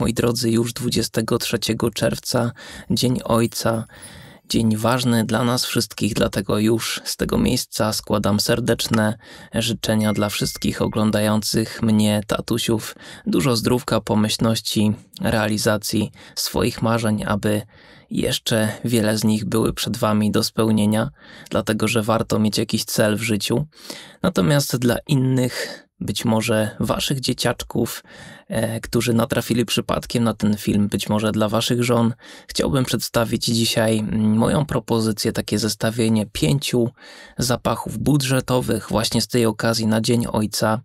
Moi drodzy, już 23 czerwca, Dzień Ojca, dzień ważny dla nas wszystkich, dlatego już z tego miejsca składam serdeczne życzenia dla wszystkich oglądających mnie, tatusiów, dużo zdrówka, pomyślności, realizacji swoich marzeń, aby jeszcze wiele z nich były przed Wami do spełnienia, dlatego że warto mieć jakiś cel w życiu. Natomiast dla innych być może waszych dzieciaczków, e, którzy natrafili przypadkiem na ten film, być może dla waszych żon, chciałbym przedstawić dzisiaj mm, moją propozycję, takie zestawienie pięciu zapachów budżetowych właśnie z tej okazji na Dzień Ojca.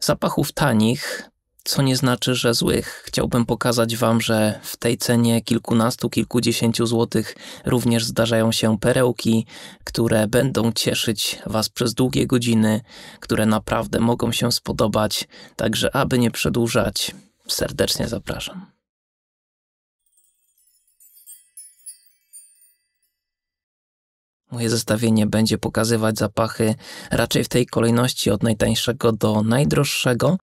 Zapachów tanich, co nie znaczy, że złych. Chciałbym pokazać Wam, że w tej cenie kilkunastu, kilkudziesięciu złotych również zdarzają się perełki, które będą cieszyć Was przez długie godziny, które naprawdę mogą się spodobać. Także, aby nie przedłużać, serdecznie zapraszam. Moje zestawienie będzie pokazywać zapachy raczej w tej kolejności od najtańszego do najdroższego,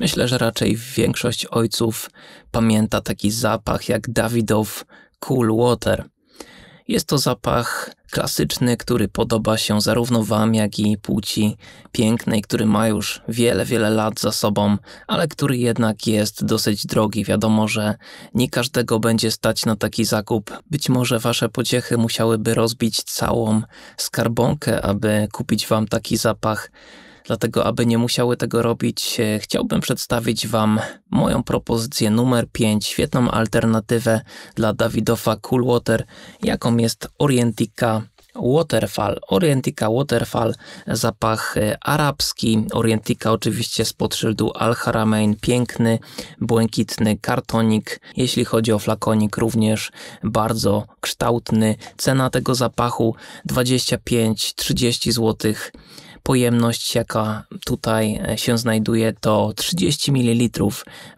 Myślę, że raczej większość ojców pamięta taki zapach jak Dawidow Cool Water. Jest to zapach klasyczny, który podoba się zarówno wam, jak i płci pięknej, który ma już wiele, wiele lat za sobą, ale który jednak jest dosyć drogi. Wiadomo, że nie każdego będzie stać na taki zakup. Być może wasze pociechy musiałyby rozbić całą skarbonkę, aby kupić wam taki zapach Dlatego, aby nie musiały tego robić, e, chciałbym przedstawić Wam moją propozycję numer 5, świetną alternatywę dla Dawidowa Coolwater, jaką jest Orientica Waterfall. Orientica Waterfall, zapach e, arabski. Orientica oczywiście spod szyldu Al Haramain, piękny, błękitny kartonik. Jeśli chodzi o flakonik, również bardzo kształtny. Cena tego zapachu 25-30 złotych Pojemność, jaka tutaj e, się znajduje, to 30 ml.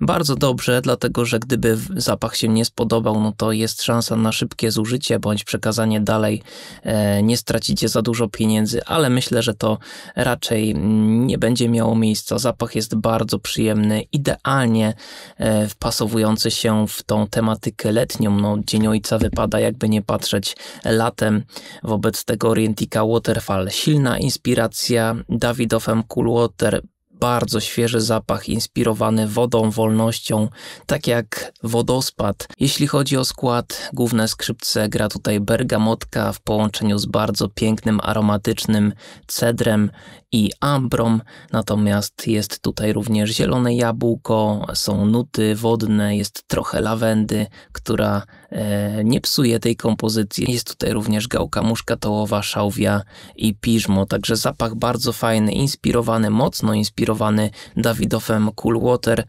Bardzo dobrze, dlatego że gdyby zapach się nie spodobał, no to jest szansa na szybkie zużycie bądź przekazanie dalej. E, nie stracicie za dużo pieniędzy, ale myślę, że to raczej mm, nie będzie miało miejsca. Zapach jest bardzo przyjemny, idealnie e, wpasowujący się w tą tematykę letnią. No, Dzień Ojca wypada, jakby nie patrzeć, latem. Wobec tego orientika Waterfall silna inspiracja Maria Dawidowem Coolwater bardzo świeży zapach inspirowany wodą, wolnością, tak jak wodospad. Jeśli chodzi o skład, główne skrzypce gra tutaj bergamotka w połączeniu z bardzo pięknym, aromatycznym cedrem i ambrą, natomiast jest tutaj również zielone jabłko, są nuty wodne, jest trochę lawendy, która E, nie psuje tej kompozycji. Jest tutaj również gałka muszkatołowa, szałwia i piżmo, także zapach bardzo fajny, inspirowany, mocno inspirowany Dawidowem Coolwater.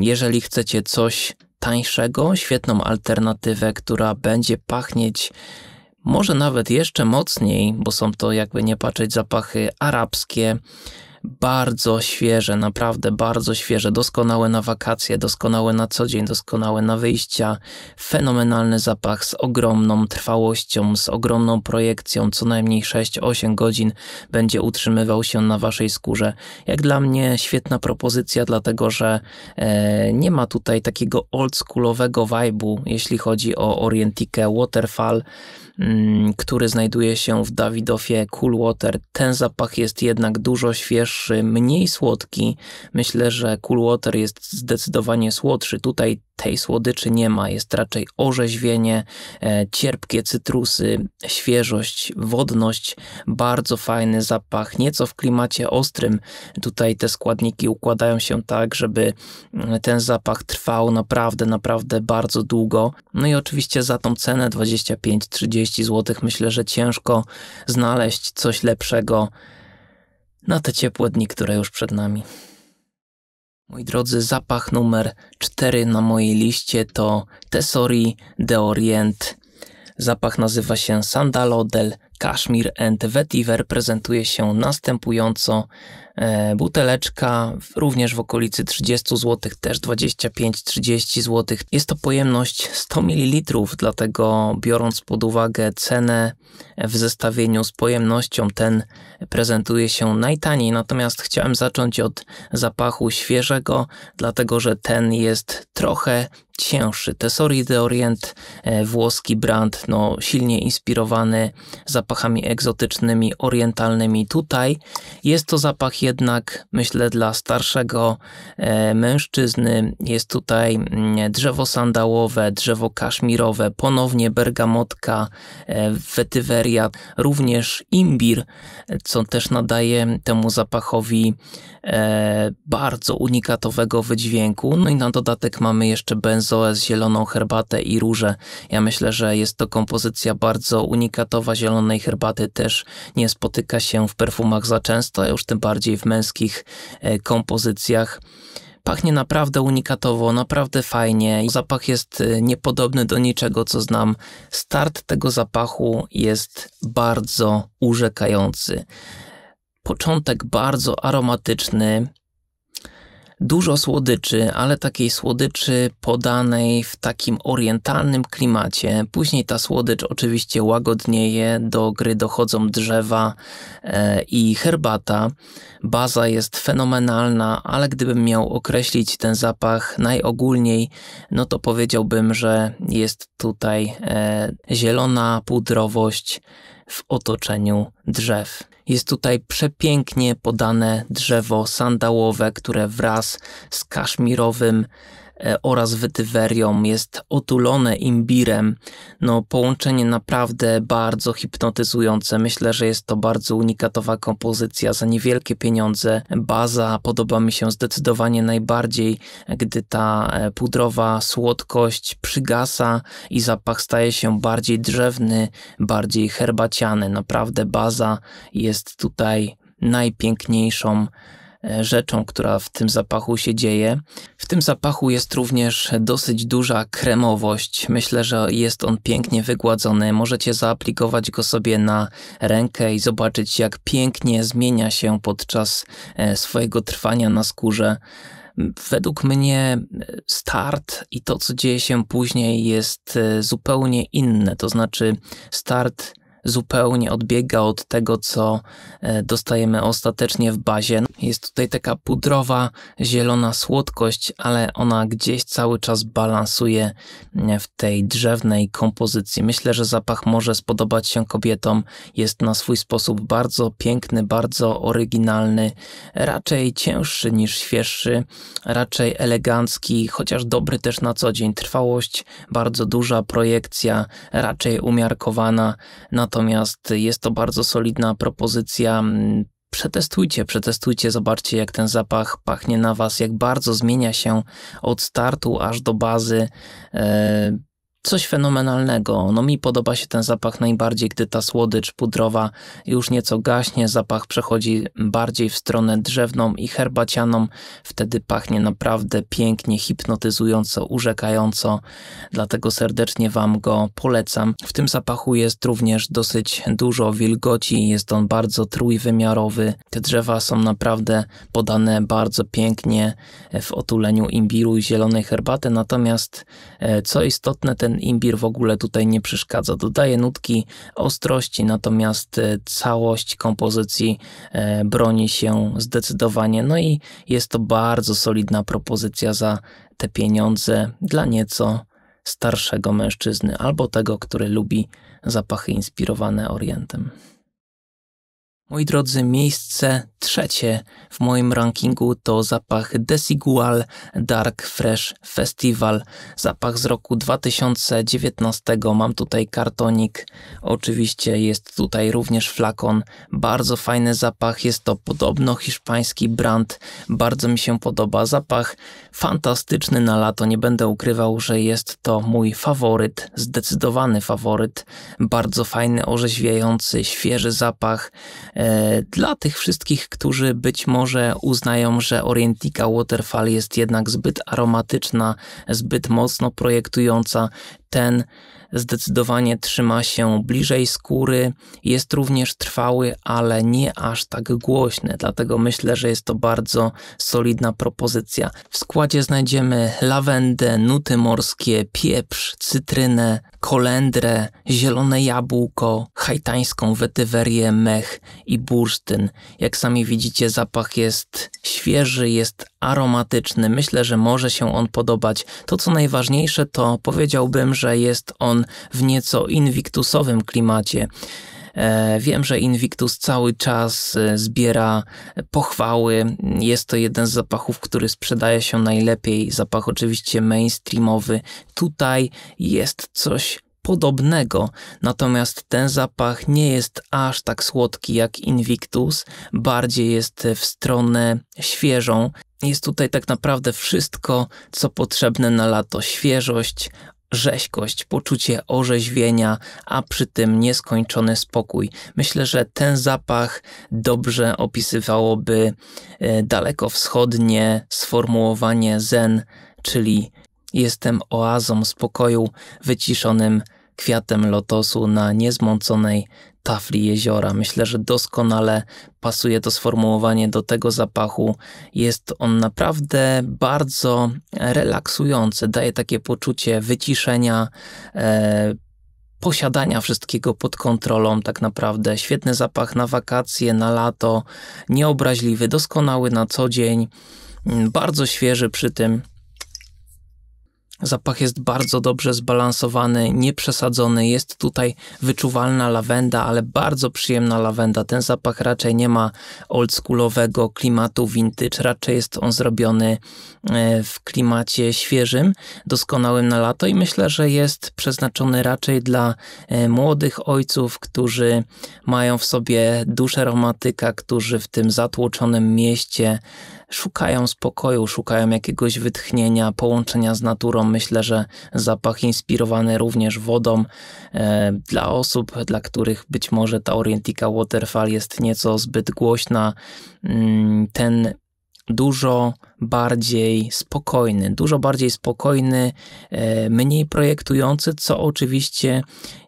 Jeżeli chcecie coś tańszego, świetną alternatywę, która będzie pachnieć może nawet jeszcze mocniej, bo są to jakby nie patrzeć zapachy arabskie, bardzo świeże, naprawdę bardzo świeże, doskonałe na wakacje, doskonałe na co dzień, doskonałe na wyjścia, fenomenalny zapach z ogromną trwałością, z ogromną projekcją, co najmniej 6-8 godzin będzie utrzymywał się na waszej skórze. Jak dla mnie świetna propozycja, dlatego że e, nie ma tutaj takiego oldschoolowego vibe'u, jeśli chodzi o Orientikę Waterfall, Mm, który znajduje się w Dawidowie Cool Water. Ten zapach jest jednak dużo świeższy, mniej słodki. Myślę, że Cool Water jest zdecydowanie słodszy. Tutaj tej słodyczy nie ma, jest raczej orzeźwienie, e, cierpkie cytrusy, świeżość, wodność, bardzo fajny zapach, nieco w klimacie ostrym. Tutaj te składniki układają się tak, żeby mm, ten zapach trwał naprawdę, naprawdę bardzo długo. No i oczywiście za tą cenę 25-30 30 zł, myślę, że ciężko znaleźć coś lepszego na te ciepłe dni, które już przed nami. Mój drodzy, zapach numer 4 na mojej liście to Tesori de Orient. Zapach nazywa się Sandalodel Kashmir and Vetiver prezentuje się następująco. E, buteleczka, również w okolicy 30 zł, też 25-30 zł. Jest to pojemność 100 ml, dlatego biorąc pod uwagę cenę w zestawieniu z pojemnością, ten prezentuje się najtaniej. Natomiast chciałem zacząć od zapachu świeżego, dlatego że ten jest trochę cięższy. Tesori de Orient, e, włoski brand, no, silnie inspirowany zapachami egzotycznymi, orientalnymi. Tutaj jest to zapach jednak, myślę, dla starszego e, mężczyzny. Jest tutaj mm, drzewo sandałowe, drzewo kaszmirowe, ponownie bergamotka, e, wetyweria, również imbir, co też nadaje temu zapachowi bardzo unikatowego wydźwięku. No i na dodatek mamy jeszcze benzo z zieloną herbatę i róże. Ja myślę, że jest to kompozycja bardzo unikatowa zielonej herbaty, też nie spotyka się w perfumach za często, a już tym bardziej w męskich e, kompozycjach. Pachnie naprawdę unikatowo, naprawdę fajnie. Zapach jest e, niepodobny do niczego, co znam. Start tego zapachu jest bardzo urzekający. Początek bardzo aromatyczny, Dużo słodyczy, ale takiej słodyczy podanej w takim orientalnym klimacie. Później ta słodycz oczywiście łagodnieje, do gry dochodzą drzewa e, i herbata. Baza jest fenomenalna, ale gdybym miał określić ten zapach najogólniej, no to powiedziałbym, że jest tutaj e, zielona pudrowość w otoczeniu drzew. Jest tutaj przepięknie podane drzewo sandałowe, które wraz z kaszmirowym E, oraz wytywerią, jest otulone imbirem. No, połączenie naprawdę bardzo hipnotyzujące. Myślę, że jest to bardzo unikatowa kompozycja za niewielkie pieniądze. Baza podoba mi się zdecydowanie najbardziej, gdy ta e, pudrowa słodkość przygasa i zapach staje się bardziej drzewny, bardziej herbaciany. Naprawdę baza jest tutaj najpiękniejszą E, rzeczą, która w tym zapachu się dzieje. W tym zapachu jest również dosyć duża kremowość. Myślę, że jest on pięknie wygładzony. Możecie zaaplikować go sobie na rękę i zobaczyć, jak pięknie zmienia się podczas e, swojego trwania na skórze. Według mnie e, start i to, co dzieje się później, jest zupełnie inne. To znaczy, start zupełnie odbiega od tego, co e, dostajemy ostatecznie w bazie. Jest tutaj taka pudrowa, zielona słodkość, ale ona gdzieś cały czas balansuje e, w tej drzewnej kompozycji. Myślę, że zapach może spodobać się kobietom. Jest na swój sposób bardzo piękny, bardzo oryginalny, raczej cięższy niż świeższy, raczej elegancki, chociaż dobry też na co dzień. Trwałość bardzo duża, projekcja raczej umiarkowana. Na Natomiast jest to bardzo solidna propozycja. Mm, przetestujcie, przetestujcie, zobaczcie jak ten zapach pachnie na was, jak bardzo zmienia się od startu aż do bazy. E, coś fenomenalnego. No mi podoba się ten zapach najbardziej, gdy ta słodycz pudrowa już nieco gaśnie, zapach przechodzi bardziej w stronę drzewną i herbacianą. Wtedy pachnie naprawdę pięknie, hipnotyzująco, urzekająco. Dlatego serdecznie Wam go polecam. W tym zapachu jest również dosyć dużo wilgoci, jest on bardzo trójwymiarowy. Te drzewa są naprawdę podane bardzo pięknie w otuleniu imbiru i zielonej herbaty. Natomiast e, co istotne, ten imbir w ogóle tutaj nie przeszkadza. Dodaje nutki ostrości, natomiast e, całość kompozycji e, broni się zdecydowanie. No i jest to bardzo solidna propozycja za te pieniądze dla nieco starszego mężczyzny albo tego, który lubi zapachy inspirowane Orientem. Moi drodzy, miejsce trzecie w moim rankingu to zapach Desigual Dark Fresh Festival. Zapach z roku 2019. Mam tutaj kartonik. Oczywiście jest tutaj również flakon. Bardzo fajny zapach. Jest to podobno hiszpański brand. Bardzo mi się podoba. Zapach fantastyczny na lato. Nie będę ukrywał, że jest to mój faworyt. Zdecydowany faworyt. Bardzo fajny, orzeźwiający, świeży zapach E, dla tych wszystkich, którzy być może uznają, że Orientica Waterfall jest jednak zbyt aromatyczna, zbyt mocno projektująca, ten zdecydowanie trzyma się bliżej skóry, jest również trwały, ale nie aż tak głośny, dlatego myślę, że jest to bardzo solidna propozycja. W składzie znajdziemy lawendę, nuty morskie, pieprz, cytrynę, kolendrę, zielone jabłko, haitańską wetywerię, mech i bursztyn. Jak sami widzicie, zapach jest świeży, jest aromatyczny. Myślę, że może się on podobać. To co najważniejsze, to powiedziałbym, że jest on w nieco inwiktusowym klimacie. E, wiem, że Invictus cały czas e, zbiera pochwały. Jest to jeden z zapachów, który sprzedaje się najlepiej. Zapach oczywiście mainstreamowy. Tutaj jest coś podobnego, natomiast ten zapach nie jest aż tak słodki jak Invictus, bardziej jest w stronę świeżą. Jest tutaj tak naprawdę wszystko, co potrzebne na lato: świeżość, rzeźkość, poczucie orzeźwienia, a przy tym nieskończony spokój. Myślę, że ten zapach dobrze opisywałoby e, daleko wschodnie sformułowanie zen, czyli jestem oazą spokoju wyciszonym kwiatem lotosu na niezmąconej tafli jeziora. Myślę, że doskonale pasuje to sformułowanie do tego zapachu. Jest on naprawdę bardzo relaksujący, daje takie poczucie wyciszenia. E, posiadania wszystkiego pod kontrolą, tak naprawdę. Świetny zapach na wakacje, na lato, nieobraźliwy, doskonały na co dzień, bardzo świeży przy tym. Zapach jest bardzo dobrze zbalansowany, nieprzesadzony. Jest tutaj wyczuwalna lawenda, ale bardzo przyjemna lawenda. Ten zapach raczej nie ma oldschoolowego klimatu vintage. Raczej jest on zrobiony e, w klimacie świeżym, doskonałym na lato i myślę, że jest przeznaczony raczej dla e, młodych ojców, którzy mają w sobie duszę romantyka, którzy w tym zatłoczonym mieście szukają spokoju, szukają jakiegoś wytchnienia, połączenia z naturą. Myślę, że zapach inspirowany również wodą e, dla osób, dla których być może ta orientika Waterfall jest nieco zbyt głośna, mm, ten dużo bardziej spokojny, dużo bardziej spokojny, e, mniej projektujący, co oczywiście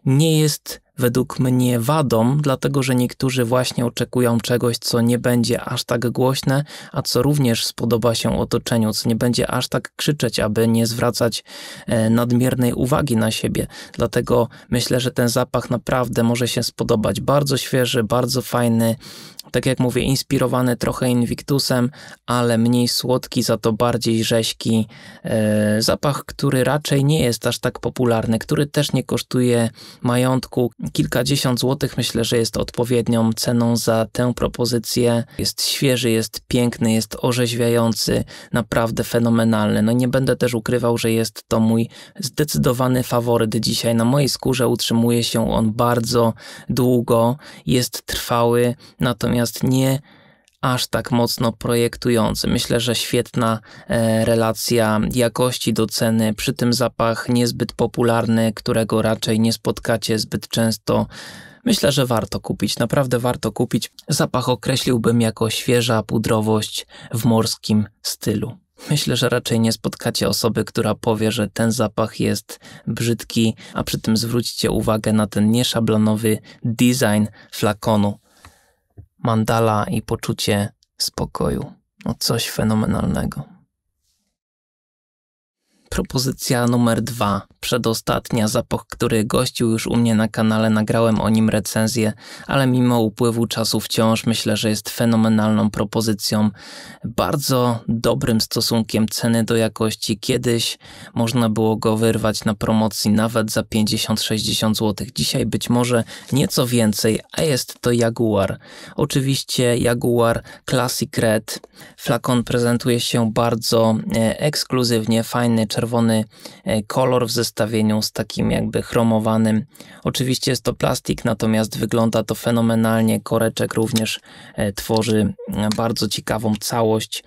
nie jest według mnie wadą, dlatego że niektórzy właśnie oczekują czegoś, co nie będzie aż tak głośne, a co również spodoba się otoczeniu, co nie będzie aż tak krzyczeć, aby nie zwracać e, nadmiernej uwagi na siebie. Dlatego myślę, że ten zapach naprawdę może się spodobać. Bardzo świeży, bardzo fajny, tak jak mówię, inspirowany trochę Invictusem, ale mniej słodki, za to bardziej rześki. E, zapach, który raczej nie jest aż tak popularny, który też nie kosztuje majątku. Kilkadziesiąt złotych myślę, że jest odpowiednią ceną za tę propozycję. Jest świeży, jest piękny, jest orzeźwiający, naprawdę fenomenalny. No nie będę też ukrywał, że jest to mój zdecydowany faworyt dzisiaj. Na mojej skórze utrzymuje się on bardzo długo, jest trwały, natomiast natomiast nie aż tak mocno projektujący. Myślę, że świetna e, relacja jakości do ceny, przy tym zapach niezbyt popularny, którego raczej nie spotkacie zbyt często. Myślę, że warto kupić, naprawdę warto kupić. Zapach określiłbym jako świeża pudrowość w morskim stylu. Myślę, że raczej nie spotkacie osoby, która powie, że ten zapach jest brzydki, a przy tym zwróćcie uwagę na ten nieszablonowy design flakonu mandala i poczucie spokoju. No coś fenomenalnego. Propozycja numer dwa przedostatnia Zapach, który gościł już u mnie na kanale, nagrałem o nim recenzję, ale mimo upływu czasu wciąż myślę, że jest fenomenalną propozycją, bardzo dobrym stosunkiem ceny do jakości. Kiedyś można było go wyrwać na promocji nawet za 50-60 zł, dzisiaj być może nieco więcej, a jest to Jaguar. Oczywiście Jaguar Classic Red. Flakon prezentuje się bardzo e, ekskluzywnie, fajny czerwony e, kolor w zestawie zestawieniu z takim jakby chromowanym. Oczywiście jest to plastik, natomiast wygląda to fenomenalnie. Koreczek również e, tworzy e, bardzo ciekawą całość.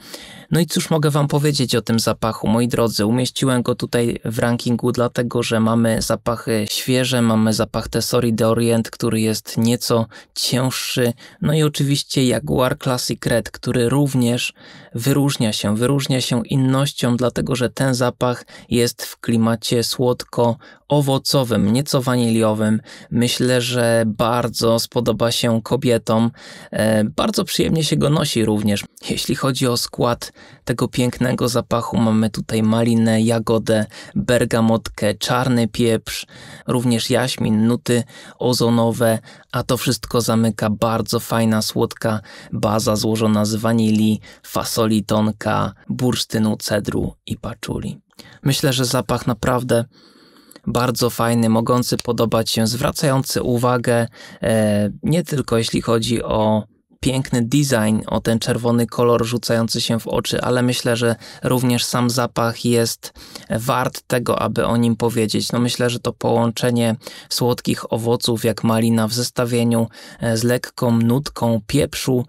No i cóż mogę Wam powiedzieć o tym zapachu, moi drodzy? Umieściłem go tutaj w rankingu, dlatego że mamy zapachy świeże, mamy zapach Tessori de Orient, który jest nieco cięższy, no i oczywiście Jaguar Classic Red, który również wyróżnia się, wyróżnia się innością, dlatego że ten zapach jest w klimacie słodko owocowym, nieco waniliowym. Myślę, że bardzo spodoba się kobietom. E, bardzo przyjemnie się go nosi również. Jeśli chodzi o skład tego pięknego zapachu, mamy tutaj malinę, jagodę, bergamotkę, czarny pieprz, również jaśmin, nuty ozonowe, a to wszystko zamyka bardzo fajna, słodka baza złożona z wanilii, fasoli tonka, bursztynu, cedru i paczuli. Myślę, że zapach naprawdę bardzo fajny, mogący podobać się, zwracający uwagę e, nie tylko jeśli chodzi o piękny design, o ten czerwony kolor rzucający się w oczy, ale myślę, że również sam zapach jest wart tego, aby o nim powiedzieć. No myślę, że to połączenie słodkich owoców jak malina w zestawieniu e, z lekką nutką pieprzu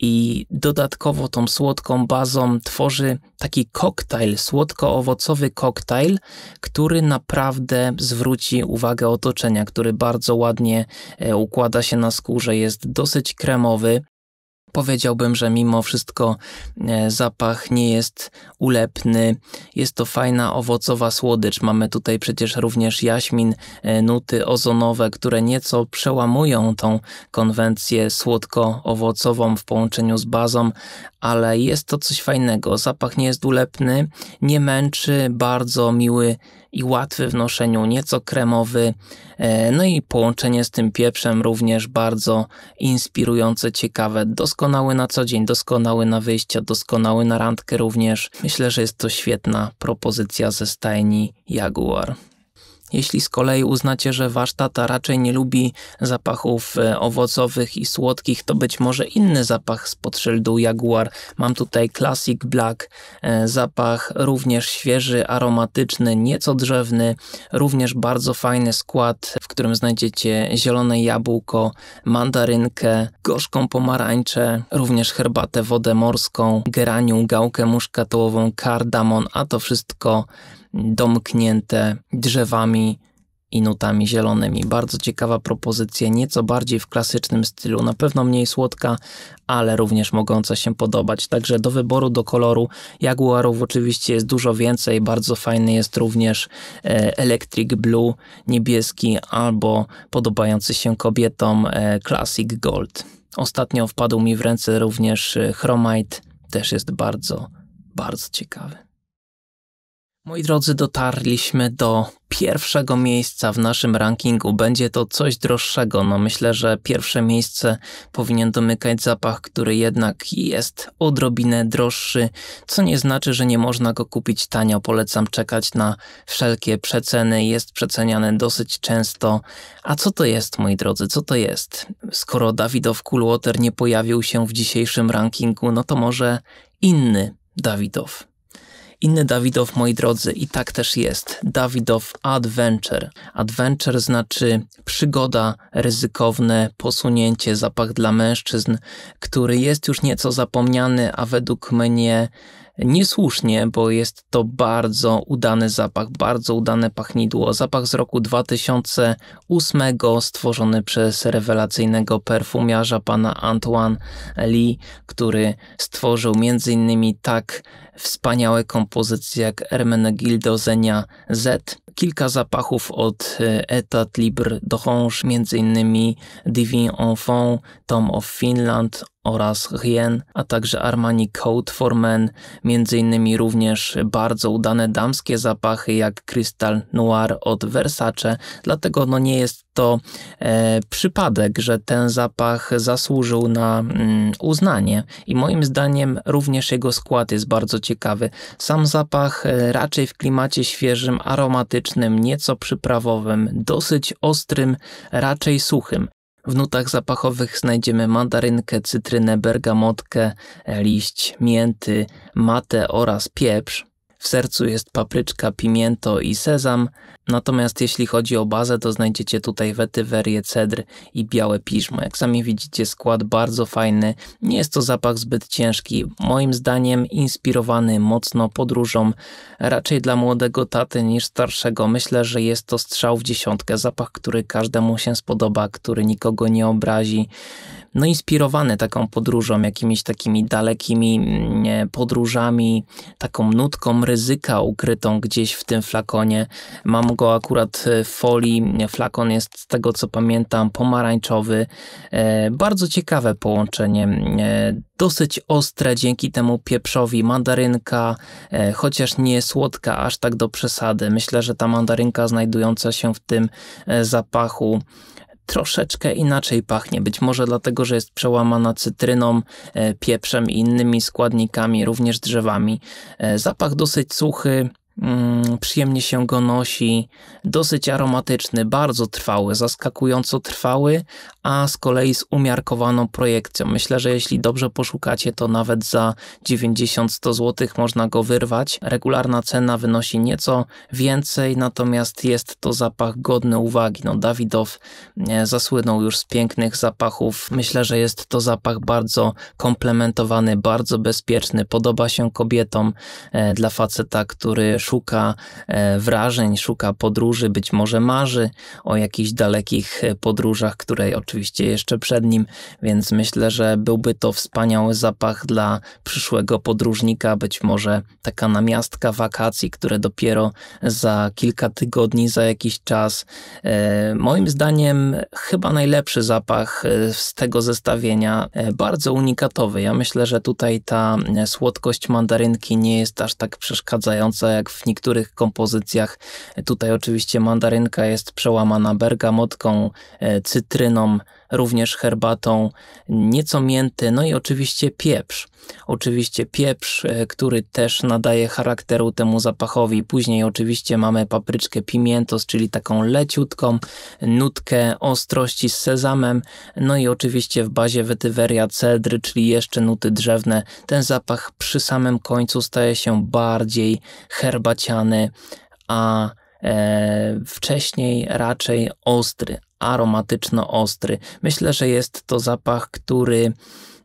i dodatkowo tą słodką bazą tworzy taki koktajl, słodko-owocowy koktajl, który naprawdę zwróci uwagę otoczenia, który bardzo ładnie e, układa się na skórze, jest dosyć kremowy. Powiedziałbym, że mimo wszystko e, zapach nie jest ulepny. Jest to fajna owocowa słodycz. Mamy tutaj przecież również jaśmin, e, nuty ozonowe, które nieco przełamują tą konwencję słodko-owocową w połączeniu z bazą, ale jest to coś fajnego. Zapach nie jest ulepny, nie męczy, bardzo miły i łatwy w noszeniu, nieco kremowy. E, no i połączenie z tym pieprzem również bardzo inspirujące, ciekawe, doskonały na co dzień, doskonały na wyjścia, doskonały na randkę również. Myślę, że jest to świetna propozycja ze stajni Jaguar. Jeśli z kolei uznacie, że wasz tata raczej nie lubi zapachów e, owocowych i słodkich, to być może inny zapach spod szyldu Jaguar. Mam tutaj Classic Black, e, zapach również świeży, aromatyczny, nieco drzewny, również bardzo fajny skład, w którym znajdziecie zielone jabłko, mandarynkę, gorzką pomarańczę, również herbatę, wodę morską, geranium, gałkę muszkatołową, kardamon, a to wszystko domknięte drzewami i nutami zielonymi. Bardzo ciekawa propozycja, nieco bardziej w klasycznym stylu, na pewno mniej słodka, ale również mogąca się podobać. Także do wyboru, do koloru jaguarów oczywiście jest dużo więcej. Bardzo fajny jest również e, Electric Blue, niebieski albo podobający się kobietom e, Classic Gold. Ostatnio wpadł mi w ręce również e, Chromite, też jest bardzo, bardzo ciekawy. Moi drodzy, dotarliśmy do pierwszego miejsca w naszym rankingu. Będzie to coś droższego. No myślę, że pierwsze miejsce powinien domykać zapach, który jednak jest odrobinę droższy, co nie znaczy, że nie można go kupić tanio. Polecam czekać na wszelkie przeceny. Jest przeceniane dosyć często. A co to jest, moi drodzy? Co to jest? Skoro Dawidow Coolwater nie pojawił się w dzisiejszym rankingu, no to może inny Dawidow. Inny Dawidow, moi drodzy, i tak też jest. Dawidow Adventure. Adventure znaczy przygoda, ryzykowne posunięcie, zapach dla mężczyzn, który jest już nieco zapomniany, a według mnie niesłusznie, bo jest to bardzo udany zapach, bardzo udane pachnidło. Zapach z roku 2008, stworzony przez rewelacyjnego perfumiarza pana Antoine Lee, który stworzył m.in. tak wspaniałe kompozycje jak Hermenegildo Zenia Z, kilka zapachów od y, Etat Libre między m.in. Divin Enfant, Tom of Finland oraz Rien, a także Armani Code for Men, m.in. również bardzo udane damskie zapachy jak Crystal Noir od Versace, dlatego no nie jest to e, przypadek, że ten zapach zasłużył na mm, uznanie i moim zdaniem również jego skład jest bardzo ciekawy ciekawy. Sam zapach e, raczej w klimacie świeżym, aromatycznym, nieco przyprawowym, dosyć ostrym, raczej suchym. W nutach zapachowych znajdziemy mandarynkę, cytrynę, bergamotkę, e, liść, mięty, matę oraz pieprz. W sercu jest papryczka, pimiento i sezam, natomiast jeśli chodzi o bazę, to znajdziecie tutaj wetywerię, cedr i białe piżmo. Jak sami widzicie, skład bardzo fajny, nie jest to zapach zbyt ciężki, moim zdaniem inspirowany mocno podróżą, raczej dla młodego taty niż starszego. Myślę, że jest to strzał w dziesiątkę, zapach, który każdemu się spodoba, który nikogo nie obrazi no, inspirowane taką podróżą, jakimiś takimi dalekimi mm, podróżami, taką nutką ryzyka ukrytą gdzieś w tym flakonie. Mam go akurat w folii. Flakon jest z tego co pamiętam pomarańczowy. E, bardzo ciekawe połączenie e, dosyć ostre dzięki temu pieprzowi. Mandarynka, e, chociaż nie słodka aż tak do przesady. Myślę, że ta mandarynka znajdująca się w tym e, zapachu troszeczkę inaczej pachnie. Być może dlatego, że jest przełamana cytryną, e, pieprzem i innymi składnikami, również drzewami. E, zapach dosyć suchy, mm, przyjemnie się go nosi, dosyć aromatyczny, bardzo trwały, zaskakująco trwały, a z kolei z umiarkowaną projekcją. Myślę, że jeśli dobrze poszukacie, to nawet za 90-100 zł można go wyrwać. Regularna cena wynosi nieco więcej, natomiast jest to zapach godny uwagi. No, Dawidow zasłynął już z pięknych zapachów. Myślę, że jest to zapach bardzo komplementowany, bardzo bezpieczny. Podoba się kobietom e, dla faceta, który szuka e, wrażeń, szuka podróży, być może marzy o jakichś dalekich e, podróżach, której oczywiście oczywiście jeszcze przed nim, więc myślę, że byłby to wspaniały zapach dla przyszłego podróżnika, być może taka namiastka wakacji, które dopiero za kilka tygodni, za jakiś czas. E, moim zdaniem chyba najlepszy zapach e, z tego zestawienia, e, bardzo unikatowy. Ja myślę, że tutaj ta słodkość mandarynki nie jest aż tak przeszkadzająca jak w niektórych kompozycjach. Tutaj oczywiście mandarynka jest przełamana bergamotką, cytryną, również herbatą, nieco mięty, no i oczywiście pieprz. Oczywiście pieprz, e, który też nadaje charakteru temu zapachowi. Później oczywiście mamy papryczkę pimientos, czyli taką leciutką nutkę ostrości z sezamem. No i oczywiście w bazie wetyweria cedry, czyli jeszcze nuty drzewne. Ten zapach przy samym końcu staje się bardziej herbaciany, a e, wcześniej raczej ostry, aromatyczno-ostry. Myślę, że jest to zapach, który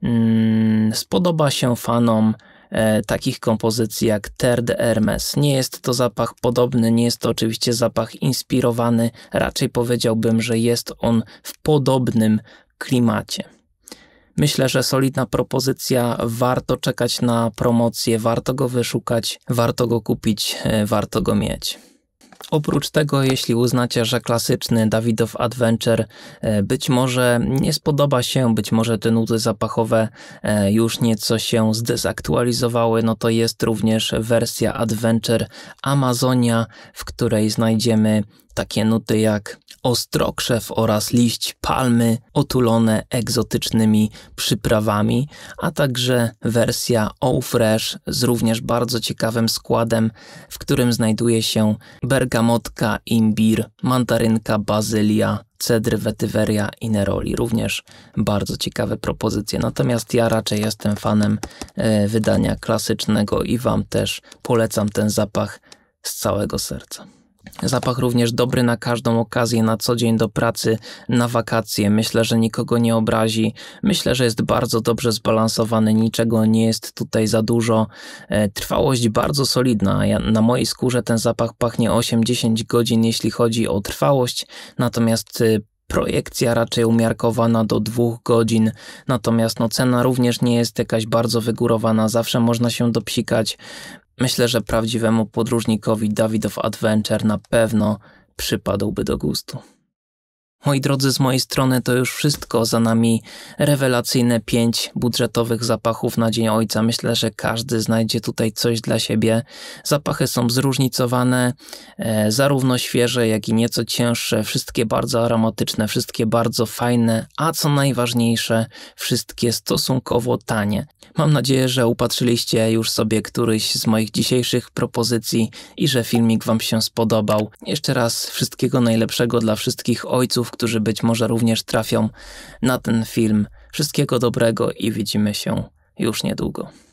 mm, spodoba się fanom e, takich kompozycji jak Terre de Hermes. Nie jest to zapach podobny, nie jest to oczywiście zapach inspirowany, raczej powiedziałbym, że jest on w podobnym klimacie. Myślę, że solidna propozycja, warto czekać na promocję, warto go wyszukać, warto go kupić, e, warto go mieć. Oprócz tego, jeśli uznacie, że klasyczny Dawidow Adventure e, być może nie spodoba się, być może te nuty zapachowe e, już nieco się zdezaktualizowały, no to jest również wersja Adventure Amazonia, w której znajdziemy takie nuty jak ostrokrzew oraz liść palmy otulone egzotycznymi przyprawami, a także wersja All Fresh z również bardzo ciekawym składem, w którym znajduje się bergamotka, imbir, mandarynka, bazylia, cedry, wetyweria i neroli. Również bardzo ciekawe propozycje. Natomiast ja raczej jestem fanem e, wydania klasycznego i Wam też polecam ten zapach z całego serca. Zapach również dobry na każdą okazję, na co dzień do pracy, na wakacje. Myślę, że nikogo nie obrazi. Myślę, że jest bardzo dobrze zbalansowany, niczego nie jest tutaj za dużo. E, trwałość bardzo solidna. Ja, na mojej skórze ten zapach pachnie 8-10 godzin, jeśli chodzi o trwałość, natomiast y, projekcja raczej umiarkowana do dwóch godzin, natomiast no, cena również nie jest jakaś bardzo wygórowana, zawsze można się dopsikać. Myślę, że prawdziwemu podróżnikowi David of Adventure na pewno przypadłby do gustu. Moi drodzy, z mojej strony to już wszystko. Za nami rewelacyjne pięć budżetowych zapachów na Dzień Ojca. Myślę, że każdy znajdzie tutaj coś dla siebie. Zapachy są zróżnicowane, e, zarówno świeże, jak i nieco cięższe. Wszystkie bardzo aromatyczne, wszystkie bardzo fajne, a co najważniejsze, wszystkie stosunkowo tanie. Mam nadzieję, że upatrzyliście już sobie któryś z moich dzisiejszych propozycji i że filmik Wam się spodobał. Jeszcze raz wszystkiego najlepszego dla wszystkich ojców widzów, którzy być może również trafią na ten film. Wszystkiego dobrego i widzimy się już niedługo.